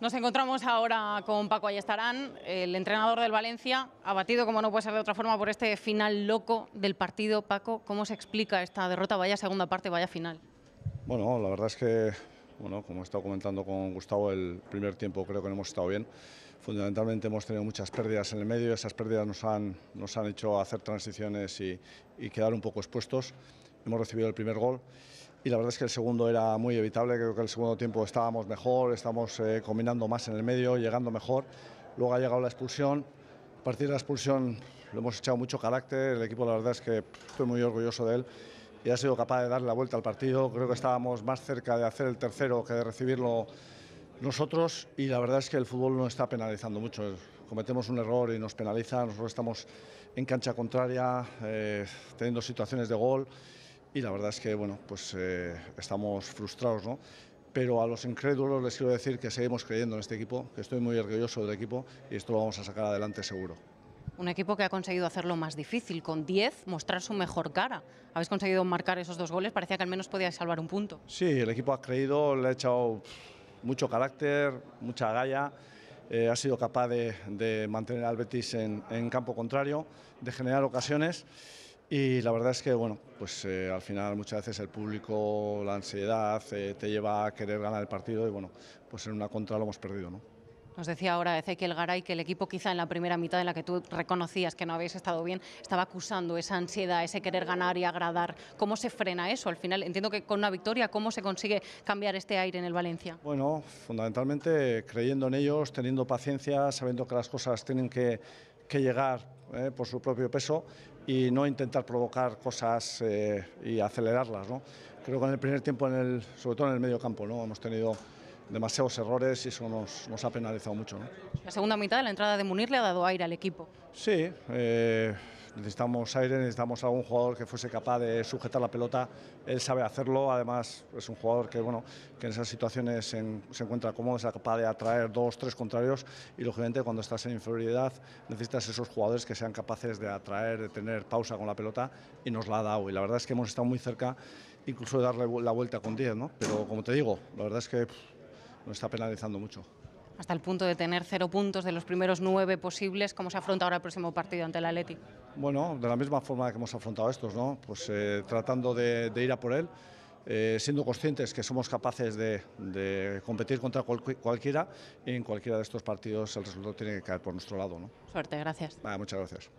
Nos encontramos ahora con Paco Ayestarán, el entrenador del Valencia, abatido como no puede ser de otra forma por este final loco del partido. Paco, ¿cómo se explica esta derrota? Vaya segunda parte, vaya final. Bueno, la verdad es que, bueno, como he estado comentando con Gustavo, el primer tiempo creo que no hemos estado bien. Fundamentalmente hemos tenido muchas pérdidas en el medio, esas pérdidas nos han, nos han hecho hacer transiciones y, y quedar un poco expuestos. Hemos recibido el primer gol y la verdad es que el segundo era muy evitable, creo que el segundo tiempo estábamos mejor, estábamos eh, combinando más en el medio, llegando mejor, luego ha llegado la expulsión, a partir de la expulsión lo hemos echado mucho carácter, el equipo la verdad es que estoy muy orgulloso de él y ha sido capaz de darle la vuelta al partido, creo que estábamos más cerca de hacer el tercero que de recibirlo nosotros y la verdad es que el fútbol no está penalizando mucho. Cometemos un error y nos penaliza, nosotros estamos en cancha contraria, eh, teniendo situaciones de gol y la verdad es que bueno, pues, eh, estamos frustrados. ¿no? Pero a los incrédulos les quiero decir que seguimos creyendo en este equipo, que estoy muy orgulloso del equipo y esto lo vamos a sacar adelante seguro. Un equipo que ha conseguido hacerlo más difícil, con 10, mostrar su mejor cara. Habéis conseguido marcar esos dos goles, parecía que al menos podía salvar un punto. Sí, el equipo ha creído, le ha echado mucho carácter, mucha galla. Eh, ha sido capaz de, mantener al Betis en, en campo contrario, de generar ocasiones y la verdad es que, bueno, pues eh, al final muchas veces el público, la ansiedad, eh, te lleva a querer ganar el partido y, bueno, pues en una contra lo hemos perdido, ¿no? Nos decía ahora Ezequiel Garay que el equipo quizá en la primera mitad en la que tú reconocías que no habéis estado bien, estaba acusando esa ansiedad, ese querer ganar y agradar. ¿Cómo se frena eso? Al final entiendo que con una victoria, ¿cómo se consigue cambiar este aire en el Valencia? Bueno, fundamentalmente creyendo en ellos, teniendo paciencia, sabiendo que las cosas tienen que que llegar eh, por su propio peso y no intentar provocar cosas eh, y acelerarlas. ¿no? Creo que en el primer tiempo, en el, sobre todo en el medio campo, ¿no? hemos tenido demasiados errores y eso nos, ha penalizado mucho. La segunda mitad, la entrada de Munir le ha dado aire al equipo. Sí, eh, necesitamos aire, necesitamos a algún jugador que fuese capaz de sujetar la pelota. Él sabe hacerlo, además es un jugador que, bueno, que en esas situaciones se, encuentra cómodo, es capaz de atraer dos, tres contrarios y, lógicamente, cuando estás en inferioridad necesitas esos jugadores que sean capaces de atraer, de tener pausa con la pelota y nos la ha dado. Y la verdad es que hemos estado muy cerca incluso de darle la vuelta con 10, ¿no? Pero, como te digo, la verdad es que nos está penalizando mucho hasta el punto de tener cero puntos de los primeros nueve posibles. ¿Cómo se afronta ahora el próximo partido ante el Atleti? Bueno, de la misma forma que hemos afrontado estos, ¿no? Pues eh, tratando de, ir a por él. Eh, siendo conscientes que somos capaces de, competir contra cualquiera y en cualquiera de estos partidos el resultado tiene que caer por nuestro lado. ¿no? Suerte, gracias. muchas gracias.